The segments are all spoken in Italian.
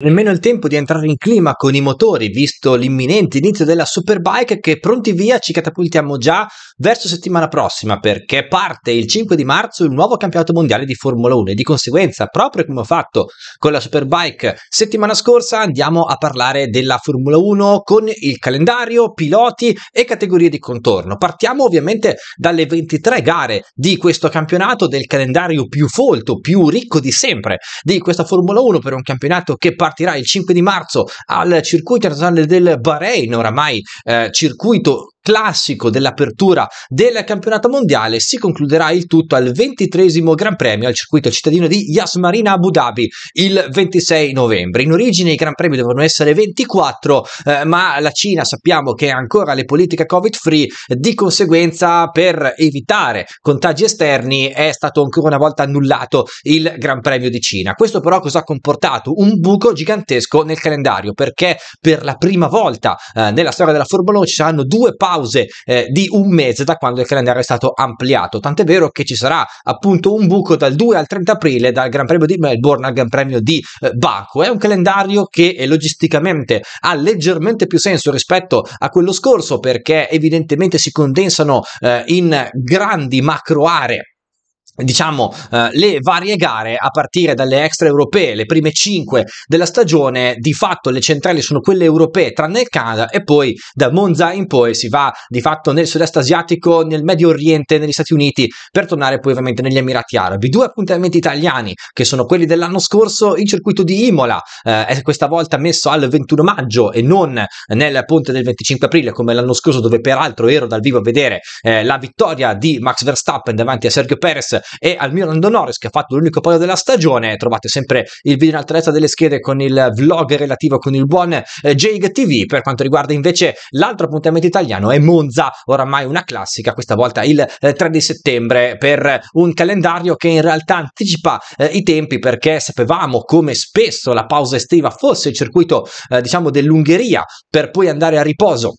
Nemmeno il tempo di entrare in clima con i motori, visto l'imminente inizio della Superbike, che pronti via ci catapultiamo già verso settimana prossima, perché parte il 5 di marzo il nuovo campionato mondiale di Formula 1 e di conseguenza, proprio come ho fatto con la Superbike settimana scorsa, andiamo a parlare della Formula 1 con il calendario, piloti e categorie di contorno. Partiamo ovviamente dalle 23 gare di questo campionato, del calendario più folto, più ricco di sempre di questa Formula 1 per un campionato che parte partirà il 5 di marzo al circuito internazionale del Bahrain, oramai eh, circuito classico dell'apertura del campionato mondiale, si concluderà il tutto al ventitresimo Gran Premio al circuito cittadino di Yas Marina Abu Dhabi il 26 novembre. In origine i Gran Premi dovevano essere 24, eh, ma la Cina sappiamo che ancora le politiche Covid free, di conseguenza per evitare contagi esterni è stato ancora una volta annullato il Gran Premio di Cina. Questo però cosa ha comportato? Un buco gigantesco nel calendario perché per la prima volta eh, nella storia della Formula 1 ci saranno due pause pause eh, di un mese da quando il calendario è stato ampliato, tant'è vero che ci sarà appunto un buco dal 2 al 30 aprile dal Gran Premio di Melbourne al Gran Premio di eh, Baku, è un calendario che logisticamente ha leggermente più senso rispetto a quello scorso perché evidentemente si condensano eh, in grandi macro aree diciamo eh, le varie gare a partire dalle extra europee, le prime 5 della stagione, di fatto le centrali sono quelle europee tranne il Canada e poi da Monza in poi si va di fatto nel sud-est asiatico, nel Medio Oriente, negli Stati Uniti per tornare poi ovviamente negli Emirati Arabi. Due appuntamenti italiani che sono quelli dell'anno scorso, il circuito di Imola eh, è questa volta messo al 21 maggio e non nel ponte del 25 aprile come l'anno scorso dove peraltro ero dal vivo a vedere eh, la vittoria di Max Verstappen davanti a Sergio Perez e al mio Landon che ha fatto l'unico podio della stagione trovate sempre il video in alta destra delle schede con il vlog relativo con il buon eh, Jake TV per quanto riguarda invece l'altro appuntamento italiano è Monza oramai una classica questa volta il eh, 3 di settembre per eh, un calendario che in realtà anticipa eh, i tempi perché sapevamo come spesso la pausa estiva fosse il circuito eh, diciamo dell'Ungheria per poi andare a riposo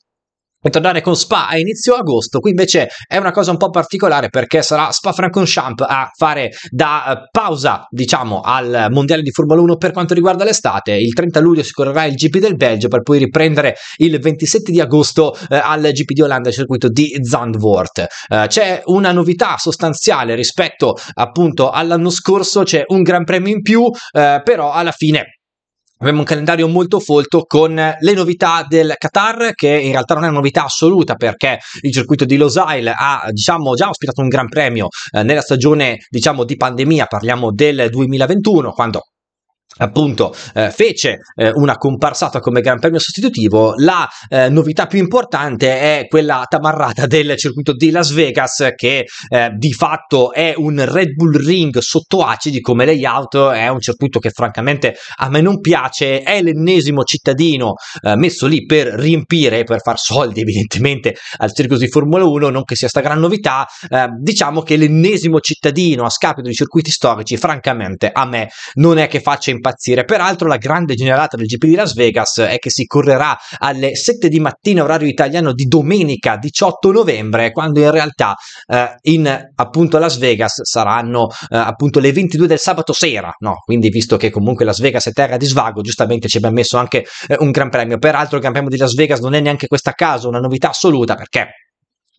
e tornare con Spa a inizio agosto. Qui invece è una cosa un po' particolare perché sarà Spa Francorchamps a fare da eh, pausa, diciamo, al mondiale di Formula 1 per quanto riguarda l'estate. Il 30 luglio si correrà il GP del Belgio per poi riprendere il 27 di agosto eh, al GP di Olanda, il circuito di Zandvoort. Eh, c'è una novità sostanziale rispetto appunto all'anno scorso, c'è un gran premio in più, eh, però alla fine Abbiamo un calendario molto folto con le novità del Qatar, che in realtà non è una novità assoluta perché il circuito di Losail ha diciamo, già ospitato un gran premio eh, nella stagione diciamo, di pandemia, parliamo del 2021, quando appunto eh, fece eh, una comparsata come Gran Premio sostitutivo, la eh, novità più importante è quella tamarrata del circuito di Las Vegas che eh, di fatto è un Red Bull Ring sotto acidi come layout, è un circuito che francamente a me non piace, è l'ennesimo cittadino eh, messo lì per riempire, per far soldi evidentemente al circuito di Formula 1, non che sia sta gran novità, eh, diciamo che l'ennesimo cittadino a scapito di circuiti storici francamente a me non è che faccia impazzire impazzire. Peraltro la grande generata del GP di Las Vegas è che si correrà alle 7 di mattina orario italiano di domenica 18 novembre, quando in realtà eh, in appunto Las Vegas saranno eh, appunto le 22 del sabato sera, no? Quindi visto che comunque Las Vegas è terra di svago, giustamente ci abbiamo messo anche eh, un gran premio. Peraltro il Gran Premio di Las Vegas non è neanche questa a caso una novità assoluta perché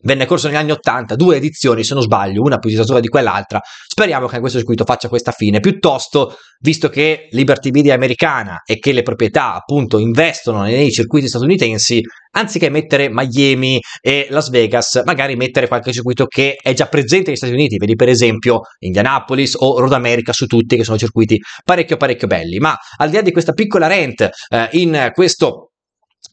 venne corso negli anni 80, due edizioni se non sbaglio, una più disastrosa di quell'altra, speriamo che questo circuito faccia questa fine, piuttosto visto che Liberty Media è americana e che le proprietà appunto investono nei circuiti statunitensi, anziché mettere Miami e Las Vegas, magari mettere qualche circuito che è già presente negli Stati Uniti, vedi per esempio Indianapolis o Road America su tutti che sono circuiti parecchio parecchio belli, ma al di là di questa piccola rent eh, in questo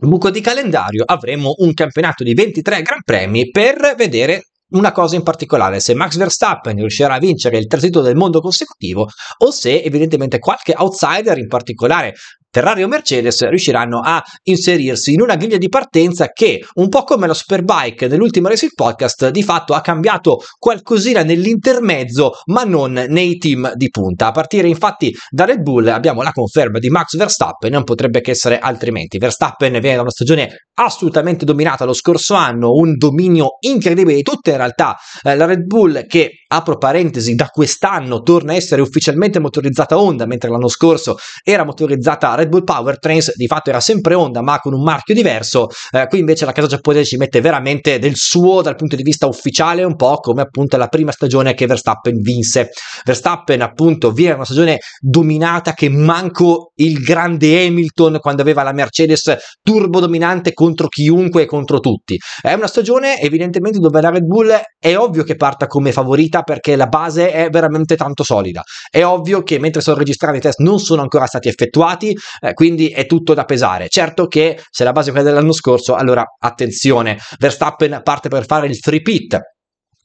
buco di calendario avremo un campionato di 23 Gran Premi per vedere una cosa in particolare, se Max Verstappen riuscirà a vincere il terzo titolo del mondo consecutivo o se evidentemente qualche outsider, in particolare Ferrari o Mercedes riusciranno a inserirsi in una griglia di partenza che, un po' come la Superbike nell'ultima Racing Podcast, di fatto ha cambiato qualcosina nell'intermezzo, ma non nei team di punta. A partire infatti da Red Bull abbiamo la conferma di Max Verstappen, non potrebbe che essere altrimenti. Verstappen viene da una stagione assolutamente dominata lo scorso anno, un dominio incredibile di tutte in realtà. Eh, la Red Bull che, apro parentesi, da quest'anno torna a essere ufficialmente motorizzata Honda, mentre l'anno scorso era motorizzata Red Red Bull Powertrains di fatto era sempre Honda ma con un marchio diverso, eh, qui invece la casa giapponese ci mette veramente del suo dal punto di vista ufficiale, un po' come appunto la prima stagione che Verstappen vinse. Verstappen appunto viene una stagione dominata che manco il grande Hamilton quando aveva la Mercedes turbo dominante contro chiunque e contro tutti. È una stagione evidentemente dove la Red Bull è ovvio che parta come favorita perché la base è veramente tanto solida. È ovvio che mentre sono registrati i test non sono ancora stati effettuati, eh, quindi è tutto da pesare. Certo che se la base è quella dell'anno scorso, allora attenzione, Verstappen parte per fare il free pit,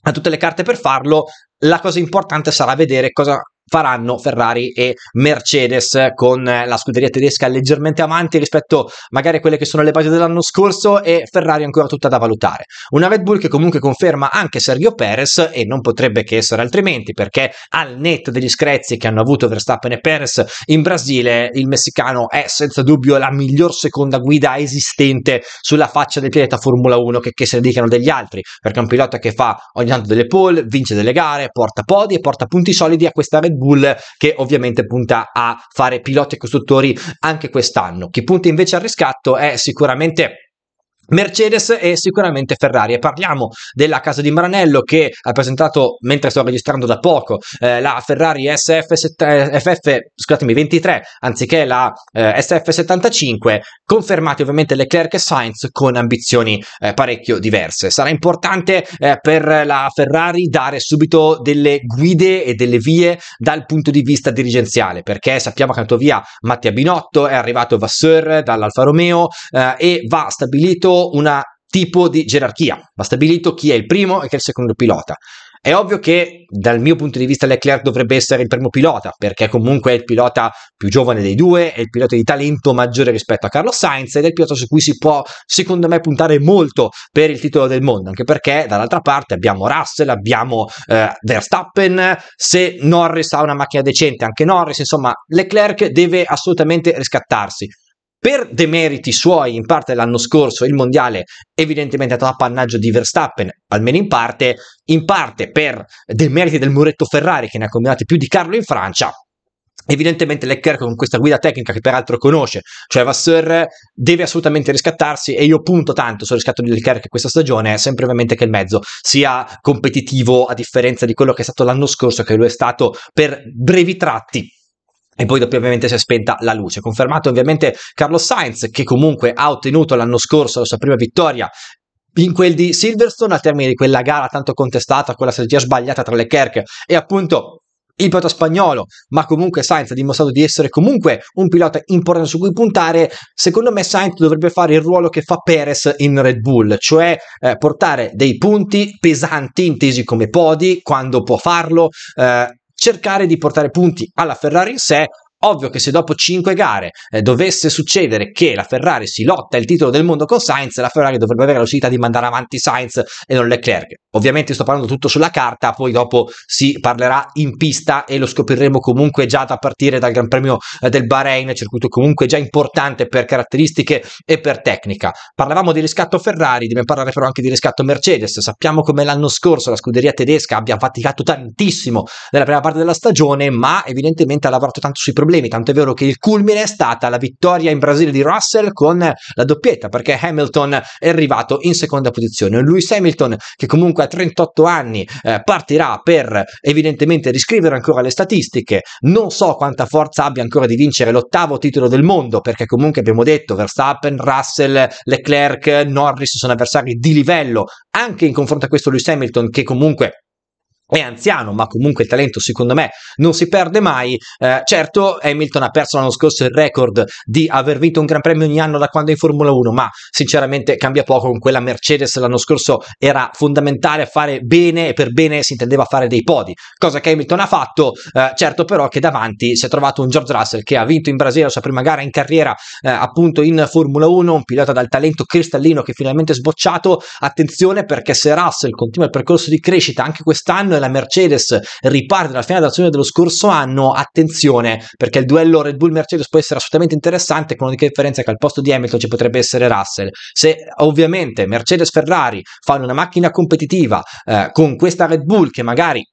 ha tutte le carte per farlo, la cosa importante sarà vedere cosa faranno Ferrari e Mercedes con eh, la scuderia tedesca leggermente avanti rispetto magari a quelle che sono le basi dell'anno scorso e Ferrari ancora tutta da valutare. Una Red Bull che comunque conferma anche Sergio Perez e non potrebbe che essere altrimenti perché al netto degli screzzi che hanno avuto Verstappen e Perez in Brasile il messicano è senza dubbio la miglior seconda guida esistente sulla faccia del pianeta Formula 1 che, che se ne dicano degli altri perché è un pilota che fa ogni tanto delle pole, vince delle gare, porta podi e porta punti solidi a questa Red Bull che ovviamente punta a fare piloti e costruttori anche quest'anno. Chi punta invece al riscatto è sicuramente Mercedes e sicuramente Ferrari e parliamo della casa di Maranello che ha presentato mentre sto registrando da poco eh, la Ferrari sf eh, FF, scusatemi, 23 anziché la eh, SF75 confermati ovviamente Leclerc e Sainz con ambizioni eh, parecchio diverse sarà importante eh, per la Ferrari dare subito delle guide e delle vie dal punto di vista dirigenziale perché sappiamo che è andato via Mattia Binotto è arrivato Vasseur dall'Alfa Romeo eh, e va stabilito un tipo di gerarchia, va stabilito chi è il primo e chi è il secondo pilota. È ovvio che dal mio punto di vista Leclerc dovrebbe essere il primo pilota, perché comunque è il pilota più giovane dei due, è il pilota di talento maggiore rispetto a Carlos Sainz ed è il pilota su cui si può, secondo me, puntare molto per il titolo del mondo, anche perché dall'altra parte abbiamo Russell, abbiamo eh, Verstappen, se Norris ha una macchina decente, anche Norris, insomma, Leclerc deve assolutamente riscattarsi per demeriti suoi, in parte l'anno scorso il mondiale evidentemente è stato appannaggio di Verstappen, almeno in parte, in parte per demeriti del muretto Ferrari che ne ha combinati più di Carlo in Francia, Evidentemente Leclerc con questa guida tecnica che peraltro conosce, cioè Vasseur deve assolutamente riscattarsi e io punto tanto sul riscatto di Leclerc questa stagione, sempre ovviamente che il mezzo sia competitivo a differenza di quello che è stato l'anno scorso che lo è stato per brevi tratti e poi dopo ovviamente si è spenta la luce. Confermato ovviamente Carlos Sainz che comunque ha ottenuto l'anno scorso la sua prima vittoria in quel di Silverstone al termine di quella gara tanto contestata, con la strategia sbagliata tra le Leclerc e appunto il pilota spagnolo, ma comunque Sainz ha dimostrato di essere comunque un pilota importante su cui puntare, secondo me Sainz dovrebbe fare il ruolo che fa Perez in Red Bull, cioè eh, portare dei punti pesanti intesi come podi quando può farlo, eh, cercare di portare punti alla Ferrari in sé Ovvio che se dopo 5 gare eh, dovesse succedere che la Ferrari si lotta il titolo del mondo con Sainz, la Ferrari dovrebbe avere la possibilità di mandare avanti Sainz e non Leclerc. Ovviamente sto parlando tutto sulla carta, poi dopo si parlerà in pista e lo scopriremo comunque già da partire dal Gran Premio eh, del Bahrain, circuito comunque già importante per caratteristiche e per tecnica. Parlavamo di riscatto Ferrari, dobbiamo parlare però anche di riscatto Mercedes. Sappiamo come l'anno scorso la scuderia tedesca abbia faticato tantissimo nella prima parte della stagione, ma evidentemente ha lavorato tanto sui problemi problemi, tanto è vero che il culmine è stata la vittoria in Brasile di Russell con la doppietta, perché Hamilton è arrivato in seconda posizione. Lewis Hamilton, che comunque a 38 anni eh, partirà per evidentemente riscrivere ancora le statistiche, non so quanta forza abbia ancora di vincere l'ottavo titolo del mondo, perché comunque abbiamo detto Verstappen, Russell, Leclerc, Norris sono avversari di livello, anche in confronto a questo Lewis Hamilton che comunque è anziano, ma comunque il talento secondo me non si perde mai. Eh, certo, Hamilton ha perso l'anno scorso il record di aver vinto un Gran Premio ogni anno da quando è in Formula 1, ma sinceramente cambia poco con quella Mercedes l'anno scorso era fondamentale fare bene e per bene si intendeva fare dei podi, cosa che Hamilton ha fatto, eh, certo però che davanti si è trovato un George Russell che ha vinto in Brasile la sua prima gara in carriera eh, appunto in Formula 1, un pilota dal talento cristallino che finalmente è sbocciato, attenzione perché se Russell continua il percorso di crescita anche quest'anno la Mercedes riparte dalla fine d'azione dello scorso anno, attenzione perché il duello Red Bull-Mercedes può essere assolutamente interessante con l'unica differenza che al posto di Hamilton ci potrebbe essere Russell. Se ovviamente Mercedes-Ferrari fanno una macchina competitiva eh, con questa Red Bull che magari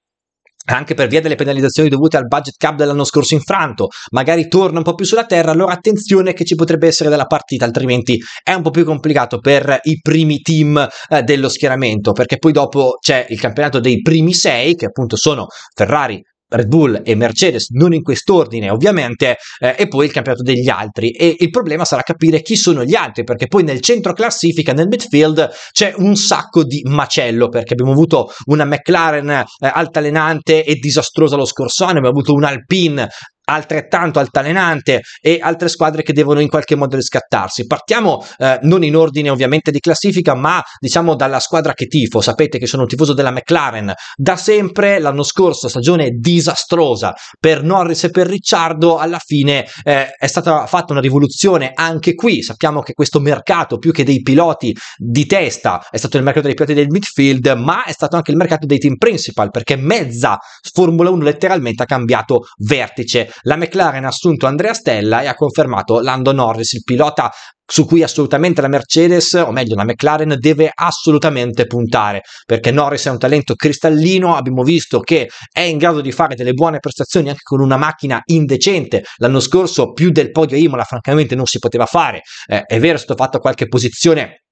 anche per via delle penalizzazioni dovute al budget cap dell'anno scorso infranto, magari torna un po' più sulla terra, allora attenzione che ci potrebbe essere della partita, altrimenti è un po' più complicato per i primi team eh, dello schieramento, perché poi dopo c'è il campionato dei primi sei, che appunto sono Ferrari, Red Bull e Mercedes, non in quest'ordine ovviamente, eh, e poi il campionato degli altri. E il problema sarà capire chi sono gli altri, perché poi nel centro classifica, nel midfield, c'è un sacco di macello, perché abbiamo avuto una McLaren eh, altalenante e disastrosa lo scorso anno, abbiamo avuto un Alpine altrettanto altalenante e altre squadre che devono in qualche modo riscattarsi. Partiamo eh, non in ordine ovviamente di classifica, ma diciamo dalla squadra che tifo. Sapete che sono un tifoso della McLaren da sempre, l'anno scorso stagione disastrosa per Norris e per Ricciardo, alla fine eh, è stata fatta una rivoluzione anche qui. Sappiamo che questo mercato più che dei piloti di testa è stato il mercato dei piloti del midfield, ma è stato anche il mercato dei team principal perché mezza Formula 1 letteralmente ha cambiato vertice la McLaren ha assunto Andrea Stella e ha confermato Lando Norris, il pilota su cui assolutamente la Mercedes, o meglio la McLaren, deve assolutamente puntare, perché Norris è un talento cristallino, abbiamo visto che è in grado di fare delle buone prestazioni anche con una macchina indecente, l'anno scorso più del podio Imola francamente non si poteva fare, eh, è vero è stato fatto qualche posizione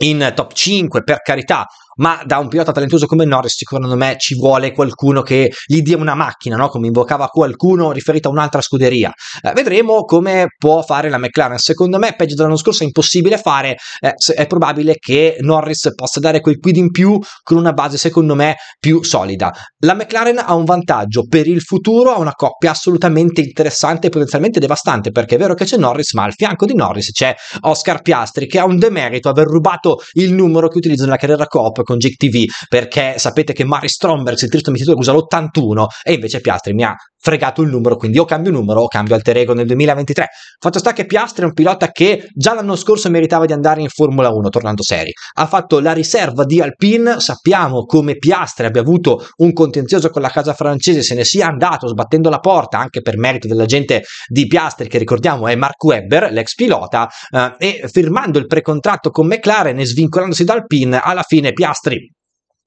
in top 5 per carità ma da un pilota talentuoso come Norris secondo me ci vuole qualcuno che gli dia una macchina, no? come invocava qualcuno riferito a un'altra scuderia. Eh, vedremo come può fare la McLaren, secondo me peggio dell'anno scorso è impossibile fare, eh, è probabile che Norris possa dare quel quid in più con una base secondo me più solida. La McLaren ha un vantaggio per il futuro, ha una coppia assolutamente interessante e potenzialmente devastante perché è vero che c'è Norris ma al fianco di Norris c'è Oscar Piastri che ha un demerito aver rubato il numero che utilizza nella carriera Coop con Jake perché sapete che Mari Stromberg, il triste mietitore, usa l'81 e invece Piastri mi ha fregato il numero, quindi o cambio numero o cambio alter ego nel 2023. Fatto sta che Piastri è un pilota che già l'anno scorso meritava di andare in Formula 1, tornando seri. Ha fatto la riserva di Alpine, sappiamo come Piastri abbia avuto un contenzioso con la casa francese, se ne sia andato sbattendo la porta anche per merito dell'agente di Piastri, che ricordiamo è Mark Webber, l'ex pilota, eh, e firmando il precontratto con McLaren e svincolandosi da Alpine, alla fine Piastri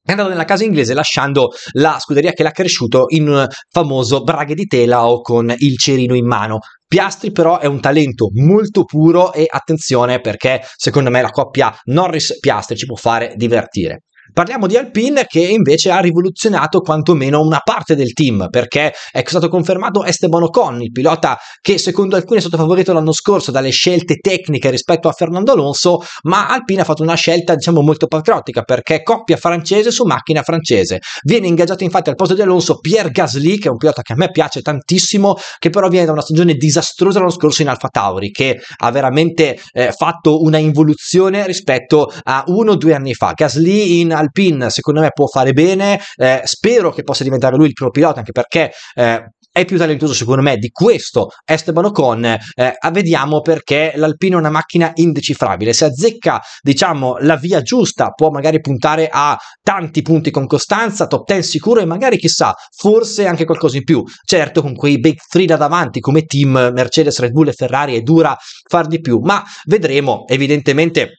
è andato nella casa inglese lasciando la scuderia che l'ha cresciuto in un eh, famoso braghe di tela o con il cerino in mano. Piastri però è un talento molto puro e attenzione perché secondo me la coppia Norris-Piastri ci può fare divertire. Parliamo di Alpine che invece ha rivoluzionato quantomeno una parte del team perché è stato confermato Esteban Ocon, il pilota che secondo alcuni è stato favorito l'anno scorso dalle scelte tecniche rispetto a Fernando Alonso, ma Alpine ha fatto una scelta diciamo molto patriottica perché coppia francese su macchina francese. Viene ingaggiato infatti al posto di Alonso Pierre Gasly che è un pilota che a me piace tantissimo, che però viene da una stagione disastrosa l'anno scorso in Alfa Tauri che ha veramente eh, fatto una involuzione rispetto a uno o due anni fa. Gasly in Alpin secondo me può fare bene, eh, spero che possa diventare lui il primo pilota anche perché eh, è più talentuoso secondo me di questo Esteban Ocon, eh, eh vediamo perché l'Alpino è una macchina indecifrabile, se azzecca diciamo la via giusta può magari puntare a tanti punti con costanza, top 10 sicuro e magari chissà, forse anche qualcosa in più, certo con quei big three da davanti come team Mercedes, Red Bull e Ferrari è dura far di più, ma vedremo evidentemente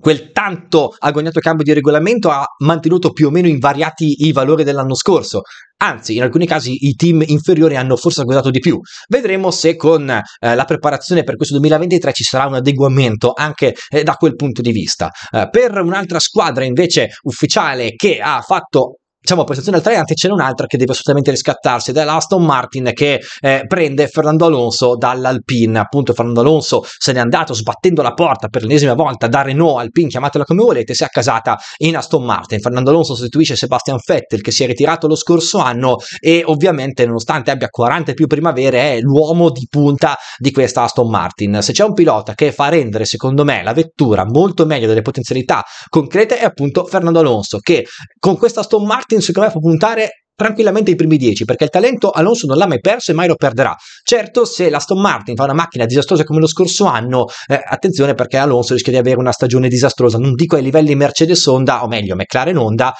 quel tanto agognato cambio di regolamento ha mantenuto più o meno invariati i valori dell'anno scorso. Anzi, in alcuni casi i team inferiori hanno forse guadagnato di più. Vedremo se con eh, la preparazione per questo 2023 ci sarà un adeguamento anche eh, da quel punto di vista. Eh, per un'altra squadra invece ufficiale che ha fatto diciamo, prestazione altalenante, ce n'è un'altra che deve assolutamente riscattarsi ed è l'Aston Martin che eh, prende Fernando Alonso dall'Alpine. Appunto, Fernando Alonso se n'è andato sbattendo la porta per l'ennesima volta da Renault Alpine, chiamatela come volete, si è accasata in Aston Martin. Fernando Alonso sostituisce Sebastian Vettel che si è ritirato lo scorso anno e ovviamente, nonostante abbia 40 e più primavere, è l'uomo di punta di questa Aston Martin. Se c'è un pilota che fa rendere, secondo me, la vettura molto meglio delle potenzialità concrete, è appunto Fernando Alonso che con questa Aston Martin secondo me può puntare tranquillamente i primi 10 perché il talento Alonso non l'ha mai perso e mai lo perderà certo se l'Aston Martin fa una macchina disastrosa come lo scorso anno eh, attenzione perché Alonso rischia di avere una stagione disastrosa non dico ai livelli Mercedes Honda o meglio McLaren Honda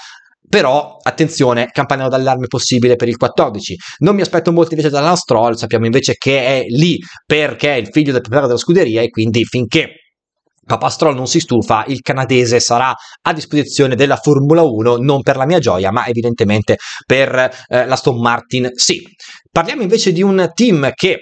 però attenzione, campanello d'allarme possibile per il 14. Non mi aspetto molto invece dalla Stroll, sappiamo invece che è lì perché è il figlio del proprietario della scuderia e quindi finché Capastrol non si stufa, il canadese sarà a disposizione della Formula 1, non per la mia gioia, ma evidentemente per eh, la Stone Martin sì. Parliamo invece di un team che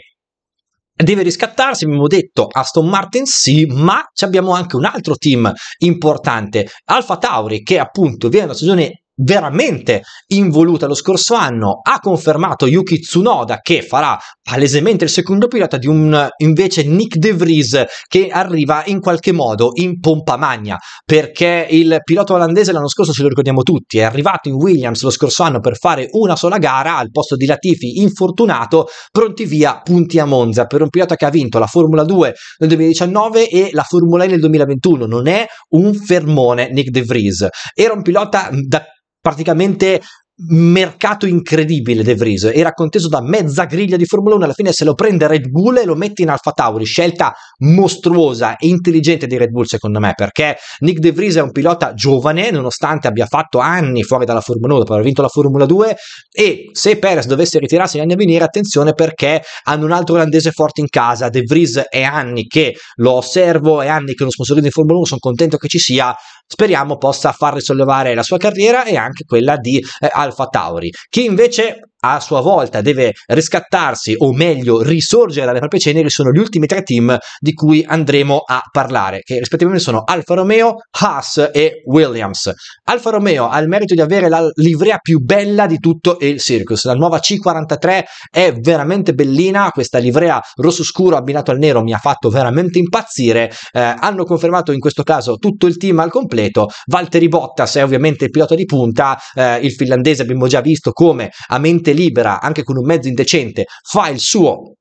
deve riscattarsi, abbiamo detto Aston Martin sì, ma abbiamo anche un altro team importante, Alfa Tauri, che appunto viene da una stagione veramente involuta lo scorso anno, ha confermato Yuki Tsunoda che farà palesemente il secondo pilota di un invece Nick De Vries che arriva in qualche modo in pompa magna perché il pilota olandese l'anno scorso ce lo ricordiamo tutti, è arrivato in Williams lo scorso anno per fare una sola gara al posto di Latifi infortunato, pronti via punti a Monza per un pilota che ha vinto la Formula 2 nel 2019 e la Formula E nel 2021, non è un fermone Nick De Vries, era un pilota da praticamente mercato incredibile De Vries era conteso da mezza griglia di Formula 1 alla fine se lo prende Red Bull e lo mette in Alfa Tauri scelta mostruosa e intelligente di Red Bull secondo me perché Nick De Vries è un pilota giovane nonostante abbia fatto anni fuori dalla Formula 1 dopo aver vinto la Formula 2 e se Perez dovesse ritirarsi negli anni a venire attenzione perché hanno un altro olandese forte in casa De Vries è anni che lo osservo è anni che uno sponsorizzo in Formula 1 sono contento che ci sia speriamo possa far risollevare la sua carriera e anche quella di eh, Alfa Tauri, Chi invece a sua volta deve riscattarsi o meglio risorgere dalle proprie ceneri sono gli ultimi tre team di cui andremo a parlare, che rispettivamente sono Alfa Romeo, Haas e Williams. Alfa Romeo ha il merito di avere la livrea più bella di tutto il circus, la nuova C43 è veramente bellina, questa livrea rosso scuro abbinato al nero mi ha fatto veramente impazzire, eh, hanno confermato in questo caso tutto il team al completo, Valtteri Bottas è ovviamente il pilota di punta, eh, il finlandese abbiamo già visto come a mente libera, anche con un mezzo indecente, fa il suo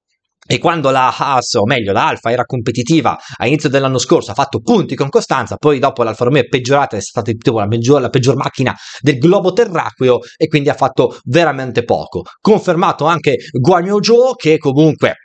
e quando la Haas, o meglio la Alfa, era competitiva a inizio dell'anno scorso, ha fatto punti con costanza, poi dopo l'Alfa Romeo è peggiorata, è stata tipo la, peggior, la peggior macchina del globo terracqueo e quindi ha fatto veramente poco. Confermato anche Guagno Zhou che comunque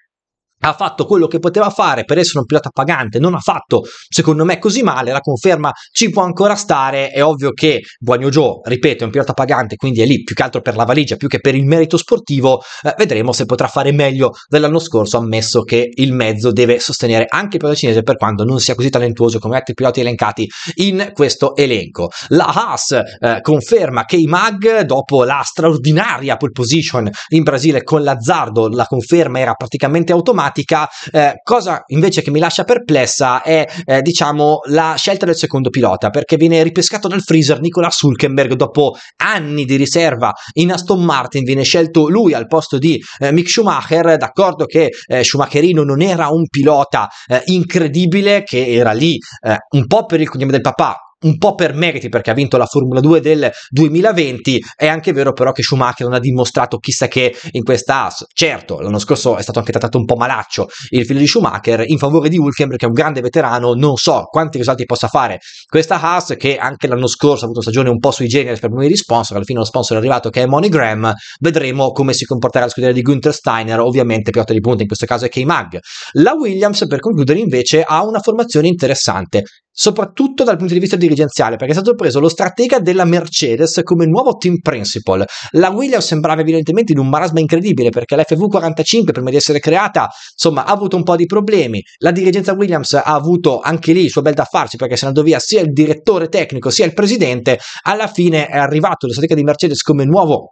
ha fatto quello che poteva fare per essere un pilota pagante, non ha fatto secondo me così male, la conferma ci può ancora stare, è ovvio che Guagno Joe, ripeto, è un pilota pagante, quindi è lì più che altro per la valigia, più che per il merito sportivo, eh, vedremo se potrà fare meglio dell'anno scorso, ammesso che il mezzo deve sostenere anche il pilota cinese per quanto non sia così talentuoso come altri piloti elencati in questo elenco. La Haas eh, conferma che i MAG, dopo la straordinaria pole position in Brasile con l'azzardo, la conferma era praticamente automatica, pratica. Eh, cosa invece che mi lascia perplessa è, eh, diciamo, la scelta del secondo pilota, perché viene ripescato dal freezer Nicola Sulkenberg dopo anni di riserva in Aston Martin, viene scelto lui al posto di eh, Mick Schumacher, d'accordo che eh, Schumacherino non era un pilota eh, incredibile, che era lì eh, un po' per il cognome del papà, un po' per meriti perché ha vinto la Formula 2 del 2020, è anche vero però che Schumacher non ha dimostrato chissà che in questa AS. Certo, l'anno scorso è stato anche trattato un po' malaccio il figlio di Schumacher in favore di Hülkenberg che è un grande veterano, non so quanti risultati possa fare questa AS che anche l'anno scorso ha avuto una stagione un po' sui generi per problemi di sponsor, alla fine lo sponsor è arrivato che è MoneyGram, vedremo come si comporterà la scuderia di Gunther Steiner, ovviamente pilota di punta in questo caso è K-Mag. La Williams per concludere invece ha una formazione interessante, soprattutto dal punto di vista di dirigenziale perché è stato preso lo stratega della Mercedes come nuovo team principal. La Williams sembrava evidentemente in un marasma incredibile perché la FV45 prima di essere creata insomma ha avuto un po' di problemi. La dirigenza Williams ha avuto anche lì il suo bel da farci perché se ne andò via sia il direttore tecnico sia il presidente. Alla fine è arrivato lo stratega di Mercedes come nuovo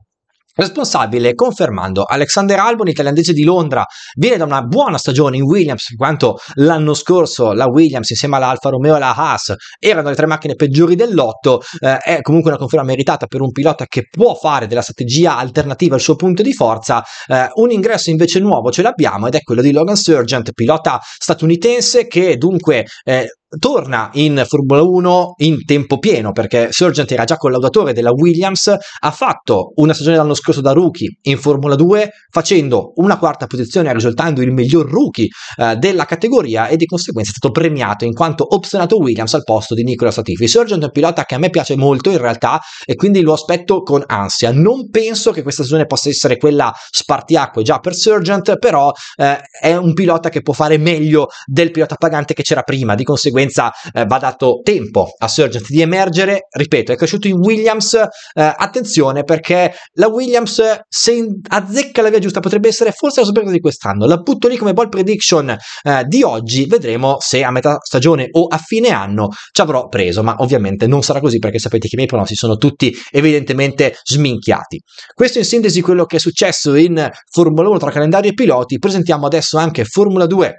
responsabile confermando Alexander Albon, italianese di Londra, viene da una buona stagione in Williams, in quanto l'anno scorso la Williams insieme all'Alfa Romeo e alla Haas erano le tre macchine peggiori del lotto, eh, è comunque una conferma meritata per un pilota che può fare della strategia alternativa il suo punto di forza, eh, un ingresso invece nuovo ce l'abbiamo ed è quello di Logan Sergent, pilota statunitense che dunque eh, torna in Formula 1 in tempo pieno perché Sergent era già collaudatore della Williams, ha fatto una stagione l'anno scorso da rookie in Formula 2 facendo una quarta posizione risultando il miglior rookie eh, della categoria e di conseguenza è stato premiato in quanto opzionato Williams al posto di Nicola Satifi. Sergent è un pilota che a me piace molto in realtà e quindi lo aspetto con ansia. Non penso che questa stagione possa essere quella spartiacque già per Sergent, però eh, è un pilota che può fare meglio del pilota pagante che c'era prima, di conseguenza conseguenza eh, va dato tempo a Surgent di emergere. Ripeto, è cresciuto in Williams, eh, attenzione perché la Williams se azzecca la via giusta potrebbe essere forse la sorpresa di quest'anno. La butto lì come ball prediction eh, di oggi, vedremo se a metà stagione o a fine anno ci avrò preso, ma ovviamente non sarà così perché sapete che i miei pronostici sono tutti evidentemente sminchiati. Questo in sintesi quello che è successo in Formula 1 tra calendario e piloti, presentiamo adesso anche Formula 2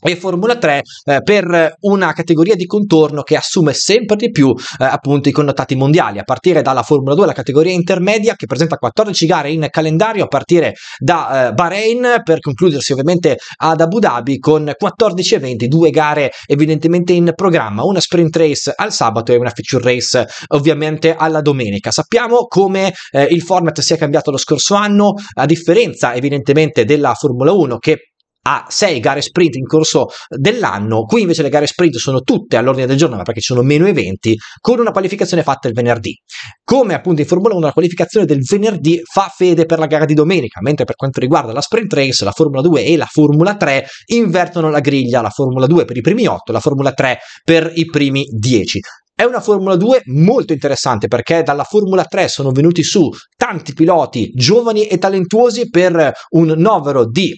e Formula 3 eh, per una categoria di contorno che assume sempre di più eh, appunto i connotati mondiali, a partire dalla Formula 2, la categoria intermedia che presenta 14 gare in calendario a partire da eh, Bahrain per concludersi ovviamente ad Abu Dhabi con 14 eventi, due gare evidentemente in programma, una sprint race al sabato e una feature race ovviamente alla domenica. Sappiamo come eh, il format si è cambiato lo scorso anno, a differenza evidentemente della Formula 1 che a 6 gare sprint in corso dell'anno, qui invece le gare sprint sono tutte all'ordine del giorno, ma perché ci sono meno eventi, con una qualificazione fatta il venerdì. Come appunto in Formula 1 la qualificazione del venerdì fa fede per la gara di domenica, mentre per quanto riguarda la sprint race, la Formula 2 e la Formula 3 invertono la griglia, la Formula 2 per i primi 8, la Formula 3 per i primi 10. È una Formula 2 molto interessante perché dalla Formula 3 sono venuti su tanti piloti giovani e talentuosi per un novero di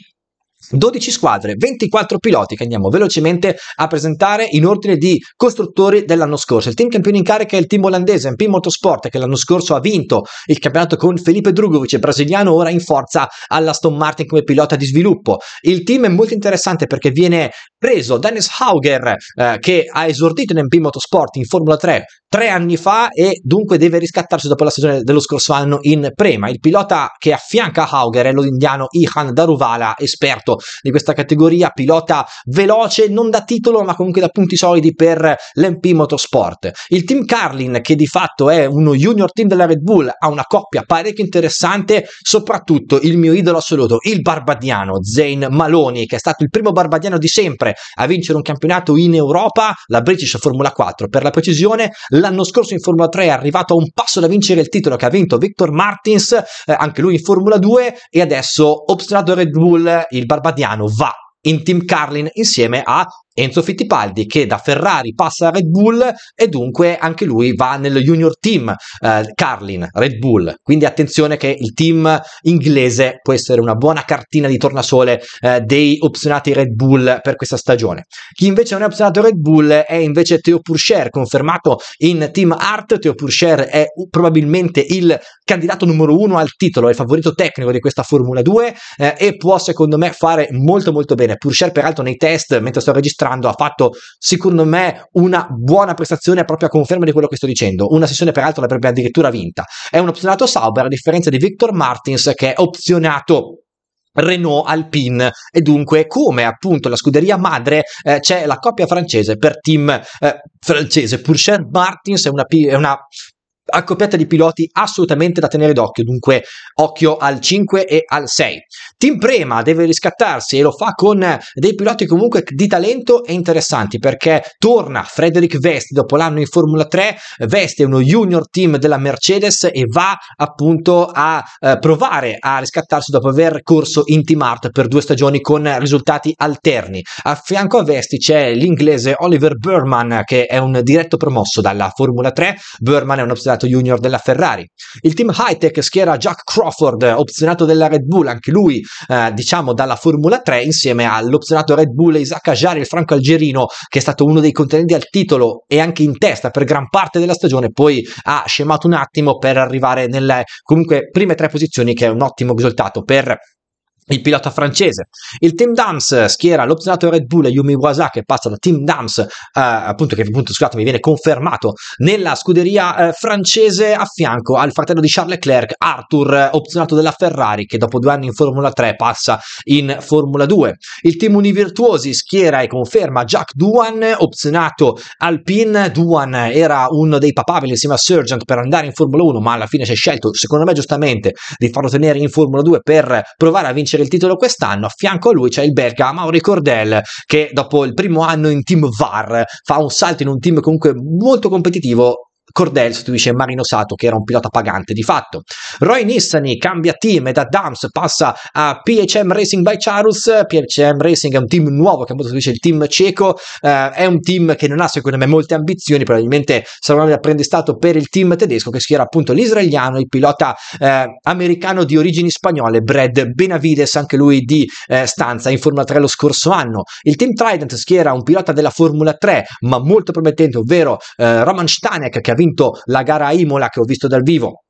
12 squadre, 24 piloti che andiamo velocemente a presentare in ordine di costruttori dell'anno scorso. Il team campione in carica è il team olandese MP Motorsport che l'anno scorso ha vinto il campionato con Felipe Drugovic, brasiliano ora in forza alla Aston Martin come pilota di sviluppo. Il team è molto interessante perché viene preso Dennis Hauger eh, che ha esordito in MP Motorsport in Formula 3 tre anni fa e dunque deve riscattarsi dopo la stagione dello scorso anno in Prema. Il pilota che affianca Hauger è l'indiano Ihan Daruvala, esperto esperto di questa categoria, pilota veloce, non da titolo ma comunque da punti solidi per l'MP Motorsport. Il team Carlin, che di fatto è uno junior team della Red Bull, ha una coppia parecchio interessante, soprattutto il mio idolo assoluto, il barbadiano Zane Maloney, che è stato il primo barbadiano di sempre a vincere un campionato in Europa, la British Formula 4 per la precisione, l'anno scorso in Formula 3 è arrivato a un passo da vincere il titolo che ha vinto Victor Martins, eh, anche lui in Formula 2 e adesso Obstrato Red Bull, il barbadiano Barbadiano va in Team Carlin insieme a Enzo Fittipaldi che da Ferrari passa a Red Bull e dunque anche lui va nel junior team eh, Carlin Red Bull. Quindi attenzione che il team inglese può essere una buona cartina di tornasole eh, dei opzionati Red Bull per questa stagione. Chi invece non è opzionato Red Bull è invece Theo Purcher, confermato in Team Art. Theo Purcher è probabilmente il candidato numero uno al titolo, è il favorito tecnico di questa Formula 2 eh, e può secondo me fare molto molto bene. Purcher peraltro nei test mentre sto registrando giocando ha fatto secondo me una buona prestazione proprio a conferma di quello che sto dicendo una sessione peraltro l'avrebbe addirittura vinta è un opzionato Sauber a differenza di Victor Martins che è opzionato Renault Alpine e dunque come appunto la scuderia madre eh, c'è la coppia francese per team eh, francese Purcher Martins è una, è una accoppiata di piloti assolutamente da tenere d'occhio, dunque occhio al 5 e al 6. Team Prema deve riscattarsi e lo fa con dei piloti comunque di talento e interessanti perché torna Frederick Vest dopo l'anno in Formula 3, Vest è uno junior team della Mercedes e va appunto a eh, provare a riscattarsi dopo aver corso in Team Art per due stagioni con risultati alterni. A fianco a Vesti c'è l'inglese Oliver Berman che è un diretto promosso dalla Formula 3, Berman è un opzionato junior della Ferrari. Il team Hightech schiera Jack Crawford, opzionato della Red Bull, anche lui eh, diciamo dalla Formula 3 insieme all'opzionato Red Bull Isaac Ajari, il franco algerino che è stato uno dei contendenti al titolo e anche in testa per gran parte della stagione poi ha scemato un attimo per arrivare nelle comunque prime tre posizioni che è un ottimo risultato per il pilota francese. Il Team Dams eh, schiera l'opzionato Red Bull Yumi Wasa che passa da Team Dams, eh, appunto che appunto, scusatemi, viene confermato nella scuderia eh, francese a fianco al fratello di Charles Leclerc, Arthur, eh, opzionato della Ferrari che dopo due anni in Formula 3 passa in Formula 2. Il Team Univirtuosi schiera e conferma Jack Duan, opzionato Alpine. Duan era uno dei papabili insieme a Sergeant per andare in Formula 1, ma alla fine si è scelto, secondo me giustamente, di farlo tenere in Formula 2 per provare a vincere vincere il titolo quest'anno, a fianco a lui c'è il belga Mauri Cordel che dopo il primo anno in team VAR fa un salto in un team comunque molto competitivo Cordell sostituisce Marino Sato che era un pilota pagante di fatto. Roy Nissani cambia team e da Dams passa a PHM Racing by Charus. PHM Racing è un team nuovo che sostituisce il team cieco, eh, è un team che non ha secondo me molte ambizioni, probabilmente sarà un apprendistato per il team tedesco che schiera appunto l'israeliano, il pilota eh, americano di origini spagnole Brad Benavides, anche lui di eh, stanza in Formula 3 lo scorso anno. Il team Trident schiera un pilota della Formula 3 ma molto promettente, ovvero eh, Roman Stanek che ha vinto la gara a Imola che ho visto dal vivo,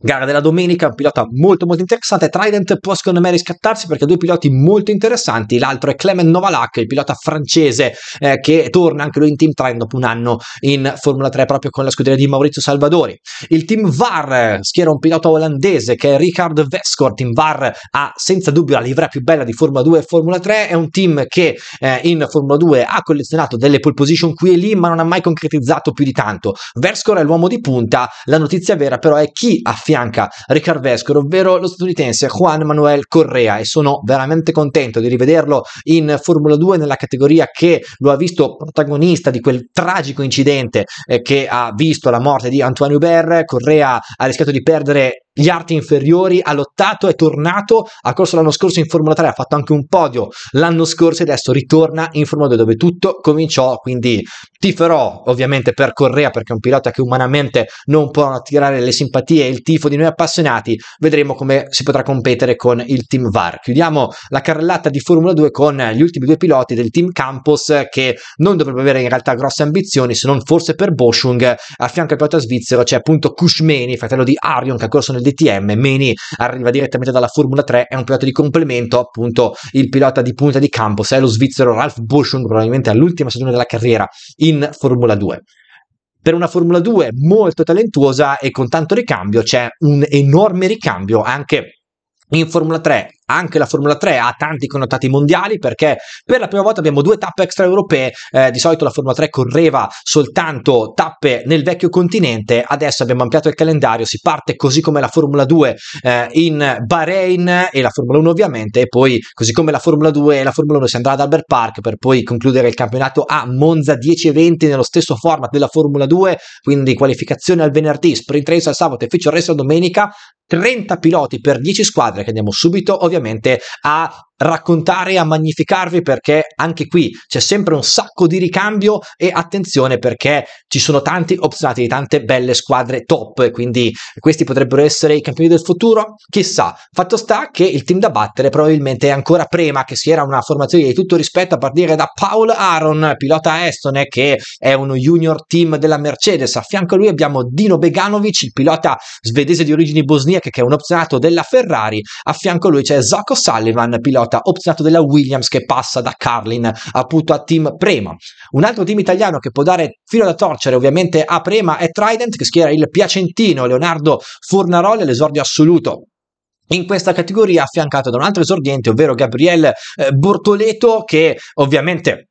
Gara della domenica, un pilota molto molto interessante. Trident può secondo me riscattarsi perché ha due piloti molto interessanti. L'altro è Clement Novalac, il pilota francese eh, che torna anche lui in Team Trident dopo un anno in Formula 3 proprio con la scuderia di Maurizio Salvadori. Il Team VAR eh, schiera un pilota olandese che è Richard Vescor. Team VAR ha senza dubbio la livrea più bella di Formula 2 e Formula 3. È un team che eh, in Formula 2 ha collezionato delle pole position qui e lì ma non ha mai concretizzato più di tanto. Vescor è l'uomo di punta. La notizia vera però è chi ha affianca Riccardo Vescor, ovvero lo statunitense Juan Manuel Correa e sono veramente contento di rivederlo in Formula 2 nella categoria che lo ha visto protagonista di quel tragico incidente eh, che ha visto la morte di Antoine Hubert. Correa ha rischiato di perdere gli arti inferiori, ha lottato, è tornato, ha corso l'anno scorso in Formula 3, ha fatto anche un podio l'anno scorso e adesso ritorna in Formula 2 dove tutto cominciò, quindi tiferò ovviamente per Correa perché è un pilota che umanamente non può attirare le simpatie e il tifo di noi appassionati, vedremo come si potrà competere con il team VAR. Chiudiamo la carrellata di Formula 2 con gli ultimi due piloti del team Campos che non dovrebbe avere in realtà grosse ambizioni se non forse per Boschung, a fianco al pilota svizzero c'è appunto Kushmeni, fratello di Arion che ha corso nel DTM. Meni arriva direttamente dalla Formula 3, è un pilota di complemento, appunto il pilota di punta di campo, se è lo svizzero Ralph Buschung, probabilmente all'ultima stagione della carriera in Formula 2 per una Formula 2 molto talentuosa e con tanto ricambio c'è un enorme ricambio anche in Formula 3 anche la Formula 3 ha tanti connotati mondiali perché per la prima volta abbiamo due tappe extraeuropee, eh, di solito la Formula 3 correva soltanto tappe nel vecchio continente, adesso abbiamo ampliato il calendario, si parte così come la Formula 2 eh, in Bahrain e la Formula 1 ovviamente e poi così come la Formula 2 e la Formula 1 si andrà ad Albert Park per poi concludere il campionato a Monza 10 e 20 nello stesso format della Formula 2, quindi qualificazione al venerdì, sprint race al sabato e feature race la domenica, 30 piloti per 10 squadre che andiamo subito ovviamente ovviamente a raccontare e a magnificarvi perché anche qui c'è sempre un sacco di ricambio e attenzione perché ci sono tanti opzionati di tante belle squadre top quindi questi potrebbero essere i campioni del futuro chissà fatto sta che il team da battere probabilmente è ancora prima che si era una formazione di tutto rispetto a partire da Paul Aaron pilota estone che è uno junior team della Mercedes a fianco a lui abbiamo Dino Beganovic il pilota svedese di origini bosniache che è un opzionato della Ferrari a fianco a lui c'è Zako Sullivan pilota pilota optato della Williams che passa da Carlin appunto a Team Prema. Un altro team italiano che può dare filo da torcere ovviamente a Prema è Trident che schiera il piacentino Leonardo Fornaroli all'esordio assoluto in questa categoria affiancato da un altro esordiente, ovvero Gabriele eh, Bortoleto, che ovviamente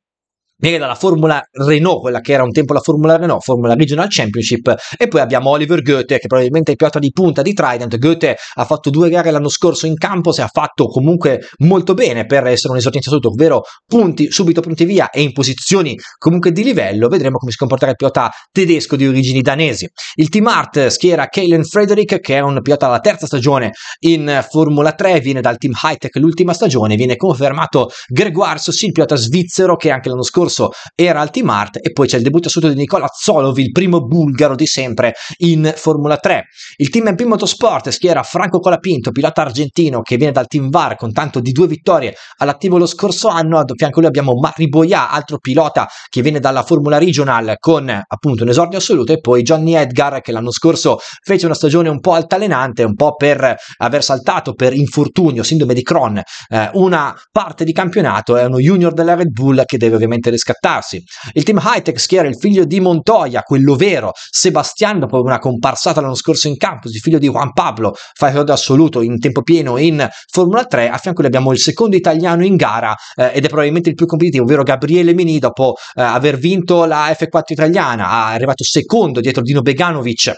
viene dalla Formula Renault, quella che era un tempo la Formula Renault, Formula Regional Championship, e poi abbiamo Oliver Goethe, che probabilmente è il pilota di punta di Trident. Goethe ha fatto due gare l'anno scorso in campo, si è fatto comunque molto bene per essere un esordiente assoluto, ovvero punti, subito punti via e in posizioni comunque di livello. Vedremo come si comporterà il pilota tedesco di origini danesi. Il Team Art schiera Kalen Frederick, che è un pilota della terza stagione in Formula 3, viene dal Team Hightech l'ultima stagione, viene confermato Gregoire Sossi, il pilota svizzero che anche l'anno scorso scorso era al Team Art e poi c'è il debutto assoluto di Nicola Zolov, il primo bulgaro di sempre in Formula 3. Il team MP Motorsport schiera Franco Colapinto, pilota argentino che viene dal Team VAR con tanto di due vittorie all'attivo lo scorso anno, a fianco lui abbiamo Mari Boia, altro pilota che viene dalla Formula Regional con appunto un esordio assoluto e poi Johnny Edgar che l'anno scorso fece una stagione un po' altalenante, un po' per aver saltato per infortunio, sindrome di Crohn, eh, una parte di campionato, è uno junior della Red Bull che deve ovviamente riscattarsi. Il team Hightex, che era il figlio di Montoya, quello vero, Sebastian, dopo una comparsata l'anno scorso in campus, il figlio di Juan Pablo, fa fattore assoluto in tempo pieno in Formula 3, a fianco lui abbiamo il secondo italiano in gara eh, ed è probabilmente il più competitivo, ovvero Gabriele Mini, dopo eh, aver vinto la F4 italiana, è arrivato secondo dietro Dino Beganovic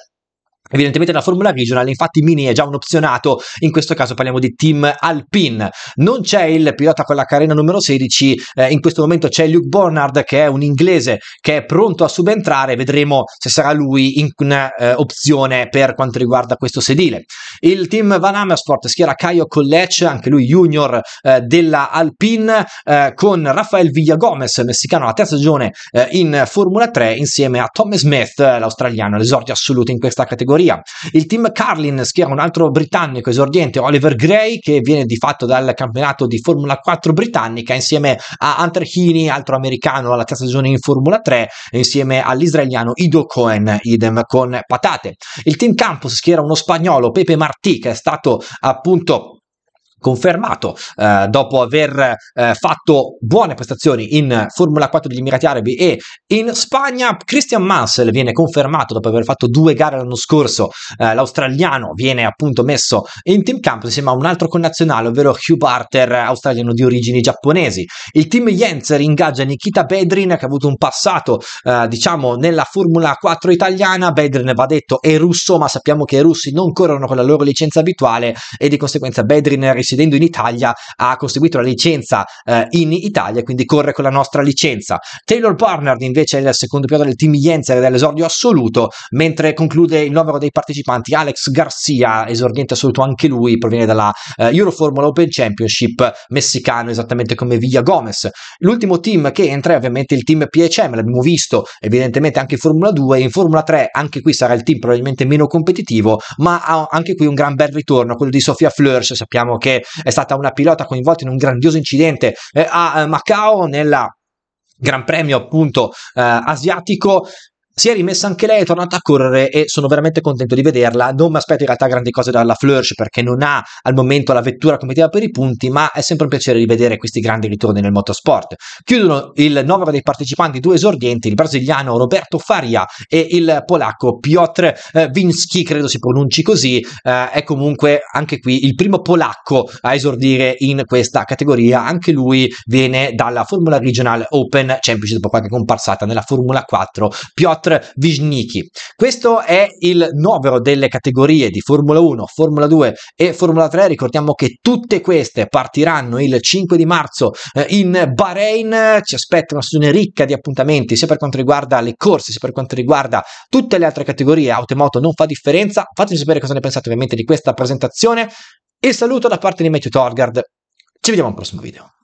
Evidentemente la Formula Regional, infatti Mini è già un opzionato, in questo caso parliamo di Team Alpine. Non c'è il pilota con la carena numero 16, eh, in questo momento c'è Luke Bernard che è un inglese che è pronto a subentrare, vedremo se sarà lui in eh, opzione per quanto riguarda questo sedile. Il Team Van Amersfoort schiera Caio Collec, anche lui junior eh, della Alpine, eh, con Rafael Villagomez, messicano alla terza stagione eh, in Formula 3, insieme a Thomas Smith, eh, l'australiano, l'esordio assoluto in questa categoria categoria. Il team Carlin schiera un altro britannico esordiente, Oliver Gray, che viene di fatto dal campionato di Formula 4 britannica, insieme a Hunter Heaney, altro americano alla terza stagione in Formula 3, insieme all'israeliano Ido Cohen, idem con patate. Il team Campus schiera uno spagnolo, Pepe Martí, che è stato appunto confermato eh, dopo aver eh, fatto buone prestazioni in Formula 4 degli Emirati Arabi e in Spagna. Christian Mansell viene confermato dopo aver fatto due gare l'anno scorso. Eh, l'australiano viene appunto messo in team camp insieme a un altro connazionale, ovvero Hugh Barter, australiano di origini giapponesi. Il team Jens ringaggia Nikita Bedrin, che ha avuto un passato, eh, diciamo, nella Formula 4 italiana. Bedrin, va detto, è russo, ma sappiamo che i russi non corrono con la loro licenza abituale e di conseguenza Bedrin risponde risiedendo in Italia ha conseguito la licenza eh, in Italia, quindi corre con la nostra licenza. Taylor Barnard invece è il secondo pilota del team Jensen dell'esordio assoluto, mentre conclude il numero dei partecipanti Alex Garcia, esordiente assoluto anche lui, proviene dalla eh, Euroformula Open Championship messicano, esattamente come Villa Gomez. L'ultimo team che entra è ovviamente il team PHM, l'abbiamo visto evidentemente anche in Formula 2 e in Formula 3, anche qui sarà il team probabilmente meno competitivo, ma ha anche qui un gran bel ritorno, quello di Sofia Flörsch, sappiamo che è stata una pilota coinvolta in un grandioso incidente eh, a eh, Macao nella Gran Premio appunto eh, asiatico si è rimessa anche lei, è tornata a correre e sono veramente contento di vederla. Non mi aspetto in realtà grandi cose dalla Flourish perché non ha al momento la vettura come committiva per i punti, ma è sempre un piacere rivedere questi grandi ritorni nel motorsport. Chiudono il novero dei partecipanti due esordienti, il brasiliano Roberto Faria e il polacco Piotr eh, Winski, credo si pronunci così, eh, è comunque anche qui il primo polacco a esordire in questa categoria, anche lui viene dalla Formula Regional Open Championship dopo qualche comparsata nella Formula 4. Piotr Piotr Wisnicki. Questo è il novero delle categorie di Formula 1, Formula 2 e Formula 3. Ricordiamo che tutte queste partiranno il 5 di marzo eh, in Bahrain. Ci aspetta una stagione ricca di appuntamenti sia per quanto riguarda le corse, sia per quanto riguarda tutte le altre categorie. Auto e moto non fa differenza. Fatemi sapere cosa ne pensate ovviamente di questa presentazione. E saluto da parte di Matthew Torgard. Ci vediamo al prossimo video.